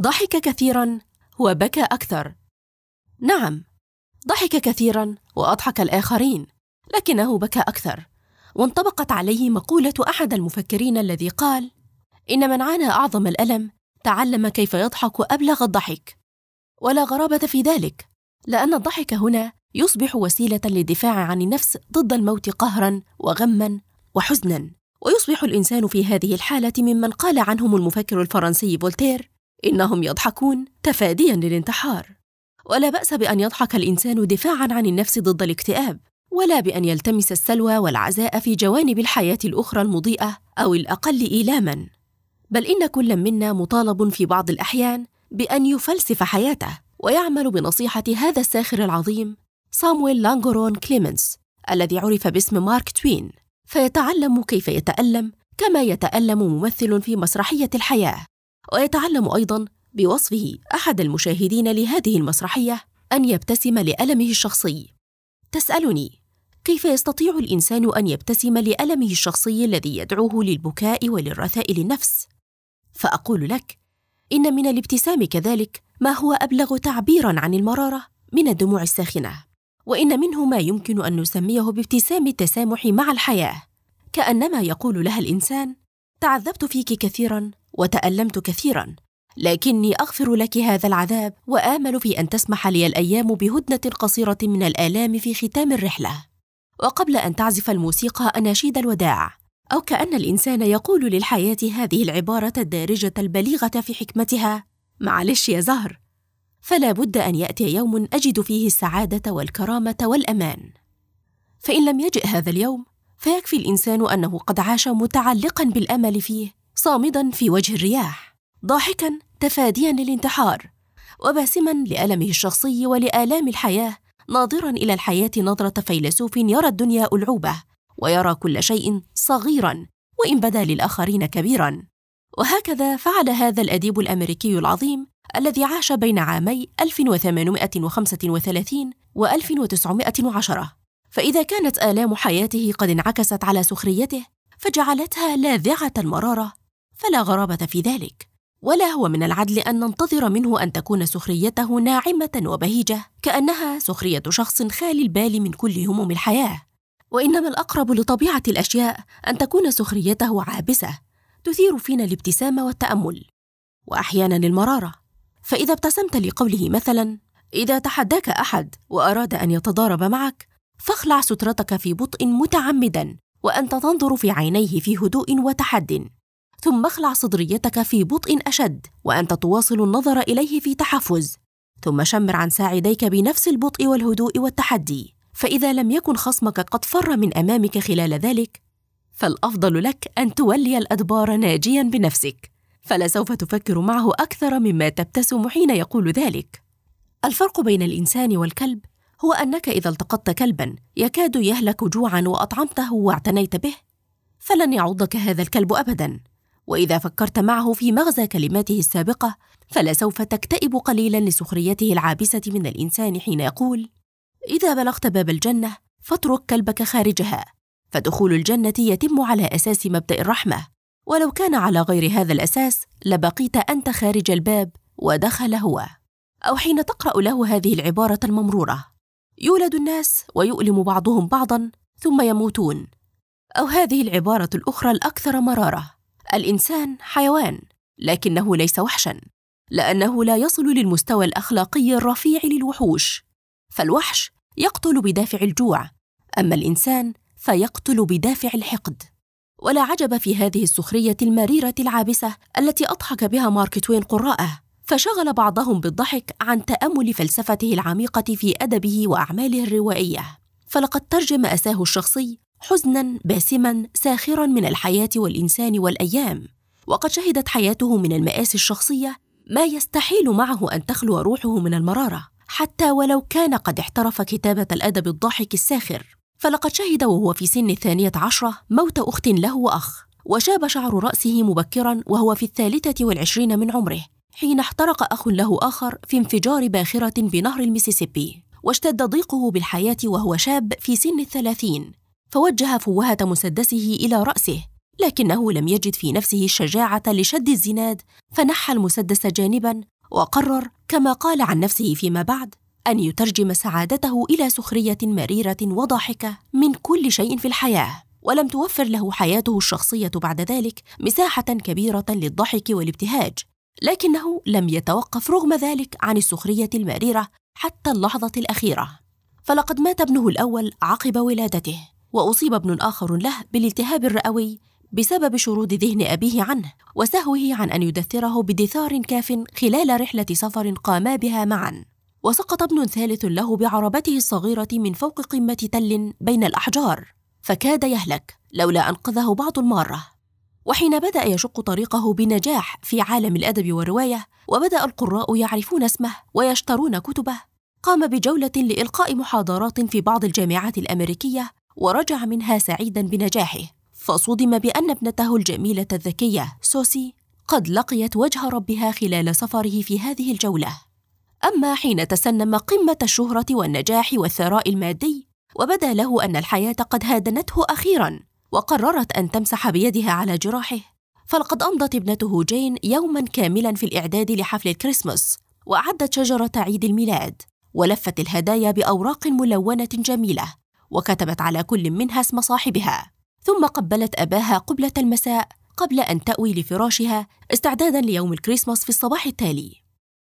ضحك كثيرا وبكى اكثر نعم ضحك كثيرا واضحك الاخرين لكنه بكى اكثر وانطبقت عليه مقوله احد المفكرين الذي قال ان من عانى اعظم الالم تعلم كيف يضحك ابلغ الضحك ولا غرابه في ذلك لان الضحك هنا يصبح وسيله للدفاع عن النفس ضد الموت قهرا وغما وحزنا ويصبح الانسان في هذه الحاله ممن قال عنهم المفكر الفرنسي فولتير انهم يضحكون تفاديا للانتحار ولا باس بان يضحك الانسان دفاعا عن النفس ضد الاكتئاب ولا بان يلتمس السلوى والعزاء في جوانب الحياه الاخرى المضيئه او الاقل ايلاما بل ان كل منا مطالب في بعض الاحيان بان يفلسف حياته ويعمل بنصيحه هذا الساخر العظيم صامويل لانغورون كليمنس الذي عرف باسم مارك توين فيتعلم كيف يتالم كما يتالم ممثل في مسرحيه الحياه ويتعلم أيضا بوصفه أحد المشاهدين لهذه المسرحية أن يبتسم لألمه الشخصي تسألني كيف يستطيع الإنسان أن يبتسم لألمه الشخصي الذي يدعوه للبكاء وللرثاء للنفس؟ فأقول لك إن من الابتسام كذلك ما هو أبلغ تعبيرا عن المرارة من الدموع الساخنة وإن منه ما يمكن أن نسميه بابتسام التسامح مع الحياة كأنما يقول لها الإنسان تعذبت فيك كثيرا وتألمت كثيرا لكني أغفر لك هذا العذاب وآمل في أن تسمح لي الأيام بهدنة قصيرة من الآلام في ختام الرحلة وقبل أن تعزف الموسيقى أناشيد الوداع أو كأن الإنسان يقول للحياة هذه العبارة الدارجة البليغة في حكمتها معلش يا زهر فلا بد أن يأتي يوم أجد فيه السعادة والكرامة والأمان فإن لم يجئ هذا اليوم فيكفي الإنسان أنه قد عاش متعلقا بالأمل فيه صامدا في وجه الرياح ضاحكا تفاديا للانتحار وباسما لألمه الشخصي ولآلام الحياة ناظرا إلى الحياة نظرة فيلسوف يرى الدنيا ألعوبة ويرى كل شيء صغيرا وإن بدا للآخرين كبيرا وهكذا فعل هذا الأديب الأمريكي العظيم الذي عاش بين عامي 1835 و 1910 فإذا كانت آلام حياته قد انعكست على سخريته فجعلتها لاذعة المرارة فلا غرابة في ذلك ولا هو من العدل أن ننتظر منه أن تكون سخريته ناعمة وبهجة كأنها سخرية شخص خالي البال من كل هموم الحياة وإنما الأقرب لطبيعة الأشياء أن تكون سخريته عابسة تثير فينا الابتسام والتأمل وأحيانا المرارة فإذا ابتسمت لقوله مثلا إذا تحداك أحد وأراد أن يتضارب معك فاخلع سترتك في بطء متعمدا وأنت تنظر في عينيه في هدوء وتحد ثم اخلع صدريتك في بطء أشد وأنت تواصل النظر إليه في تحفز ثم شمر عن ساعديك بنفس البطء والهدوء والتحدي فإذا لم يكن خصمك قد فر من أمامك خلال ذلك فالأفضل لك أن تولي الأدبار ناجيا بنفسك فلسوف تفكر معه أكثر مما تبتسم حين يقول ذلك الفرق بين الإنسان والكلب هو أنك إذا التقطت كلبا يكاد يهلك جوعا وأطعمته واعتنيت به فلن يعضك هذا الكلب أبدا واذا فكرت معه في مغزى كلماته السابقه فلسوف تكتئب قليلا لسخريته العابسه من الانسان حين يقول اذا بلغت باب الجنه فاترك كلبك خارجها فدخول الجنه يتم على اساس مبدا الرحمه ولو كان على غير هذا الاساس لبقيت انت خارج الباب ودخل هو او حين تقرا له هذه العباره الممروره يولد الناس ويؤلم بعضهم بعضا ثم يموتون او هذه العباره الاخرى الاكثر مراره الانسان حيوان لكنه ليس وحشا لانه لا يصل للمستوى الاخلاقي الرفيع للوحوش فالوحش يقتل بدافع الجوع اما الانسان فيقتل بدافع الحقد ولا عجب في هذه السخريه المريره العابسه التي اضحك بها مارك توين قراءه فشغل بعضهم بالضحك عن تامل فلسفته العميقه في ادبه واعماله الروائيه فلقد ترجم اساه الشخصي حزنا باسما ساخرا من الحياه والانسان والايام وقد شهدت حياته من الماسي الشخصيه ما يستحيل معه ان تخلو روحه من المراره حتى ولو كان قد احترف كتابه الادب الضاحك الساخر فلقد شهد وهو في سن الثانيه عشره موت اخت له واخ وشاب شعر راسه مبكرا وهو في الثالثه والعشرين من عمره حين احترق اخ له اخر في انفجار باخره بنهر المسيسيبي واشتد ضيقه بالحياه وهو شاب في سن الثلاثين فوجه فوهة مسدسه إلى رأسه لكنه لم يجد في نفسه الشجاعة لشد الزناد فنحى المسدس جانبا وقرر كما قال عن نفسه فيما بعد أن يترجم سعادته إلى سخرية مريرة وضاحكة من كل شيء في الحياة ولم توفر له حياته الشخصية بعد ذلك مساحة كبيرة للضحك والابتهاج لكنه لم يتوقف رغم ذلك عن السخرية المريرة حتى اللحظة الأخيرة فلقد مات ابنه الأول عقب ولادته وأصيب ابن آخر له بالالتهاب الرئوي بسبب شرود ذهن أبيه عنه وسهوه عن أن يدثره بدثار كاف خلال رحلة سفر قاما بها معا وسقط ابن ثالث له بعربته الصغيرة من فوق قمة تل بين الأحجار فكاد يهلك لولا أنقذه بعض المارة وحين بدأ يشق طريقه بنجاح في عالم الأدب والرواية وبدأ القراء يعرفون اسمه ويشترون كتبه قام بجولة لإلقاء محاضرات في بعض الجامعات الأمريكية ورجع منها سعيدا بنجاحه فصدم بأن ابنته الجميلة الذكية سوسي قد لقيت وجه ربها خلال سفره في هذه الجولة أما حين تسنم قمة الشهرة والنجاح والثراء المادي وبدا له أن الحياة قد هادنته أخيرا وقررت أن تمسح بيدها على جراحه فلقد أمضت ابنته جين يوما كاملا في الإعداد لحفل الكريسماس وأعدت شجرة عيد الميلاد ولفت الهدايا بأوراق ملونة جميلة وكتبت على كل منها اسم صاحبها ثم قبلت أباها قبلة المساء قبل أن تأوي لفراشها استعدادا ليوم الكريسماس في الصباح التالي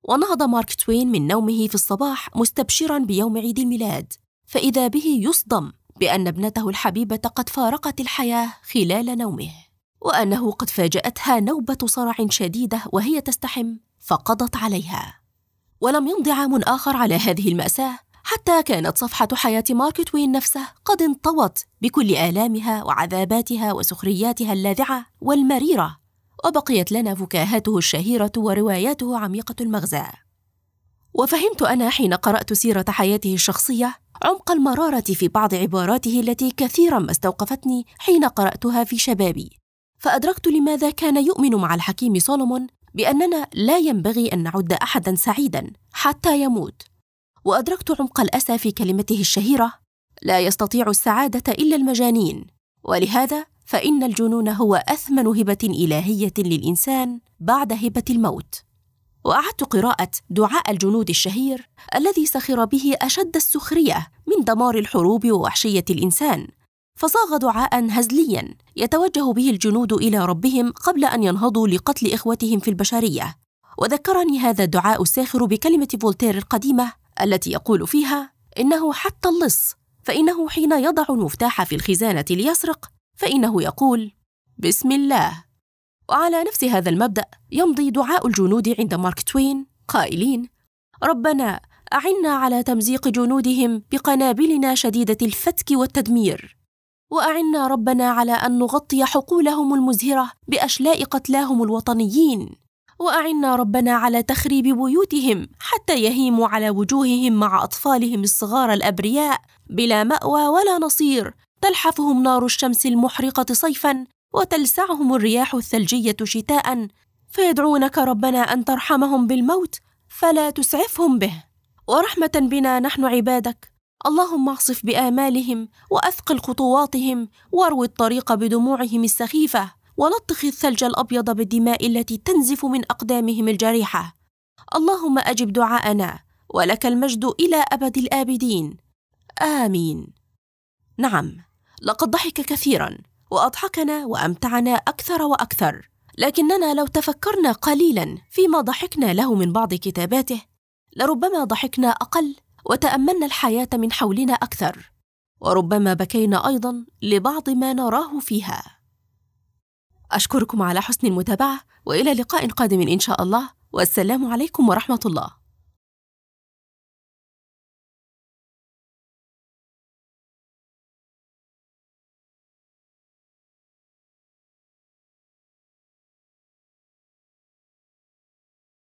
ونهض مارك توين من نومه في الصباح مستبشرا بيوم عيد الميلاد فإذا به يصدم بأن ابنته الحبيبة قد فارقت الحياة خلال نومه وأنه قد فاجأتها نوبة صرع شديدة وهي تستحم فقضت عليها ولم يمض عام آخر على هذه المأساة حتى كانت صفحة حياة مارك توين نفسه قد انطوت بكل آلامها وعذاباتها وسخرياتها اللاذعة والمريرة وبقيت لنا فكاهته الشهيرة ورواياته عميقة المغزى وفهمت أنا حين قرأت سيرة حياته الشخصية عمق المرارة في بعض عباراته التي كثيرا ما استوقفتني حين قرأتها في شبابي فأدركت لماذا كان يؤمن مع الحكيم سولومون بأننا لا ينبغي أن نعد أحدا سعيدا حتى يموت وأدركت عمق الأسى في كلمته الشهيرة لا يستطيع السعادة إلا المجانين ولهذا فإن الجنون هو أثمن هبة إلهية للإنسان بعد هبة الموت وأعدت قراءة دعاء الجنود الشهير الذي سخر به أشد السخرية من دمار الحروب ووحشية الإنسان فصاغ دعاء هزليا يتوجه به الجنود إلى ربهم قبل أن ينهضوا لقتل إخوتهم في البشرية وذكرني هذا الدعاء الساخر بكلمة فولتير القديمة التي يقول فيها إنه حتى اللص فإنه حين يضع المفتاح في الخزانة ليسرق فإنه يقول بسم الله وعلى نفس هذا المبدأ يمضي دعاء الجنود عند مارك توين قائلين ربنا أعنا على تمزيق جنودهم بقنابلنا شديدة الفتك والتدمير وأعنا ربنا على أن نغطي حقولهم المزهرة بأشلاء قتلاهم الوطنيين واعنا ربنا على تخريب بيوتهم حتى يهيموا على وجوههم مع اطفالهم الصغار الابرياء بلا ماوى ولا نصير تلحفهم نار الشمس المحرقه صيفا وتلسعهم الرياح الثلجيه شتاء فيدعونك ربنا ان ترحمهم بالموت فلا تسعفهم به ورحمه بنا نحن عبادك اللهم اعصف بامالهم واثقل خطواتهم واروي الطريق بدموعهم السخيفه ولطخ الثلج الأبيض بالدماء التي تنزف من أقدامهم الجريحة اللهم أجب دعاءنا ولك المجد إلى أبد الآبدين آمين نعم لقد ضحك كثيرا وأضحكنا وأمتعنا أكثر وأكثر لكننا لو تفكرنا قليلا فيما ضحكنا له من بعض كتاباته لربما ضحكنا أقل وتأملنا الحياة من حولنا أكثر وربما بكينا أيضا لبعض ما نراه فيها أشكركم على حسن المتابعة وإلى لقاء قادم إن شاء الله والسلام عليكم ورحمة الله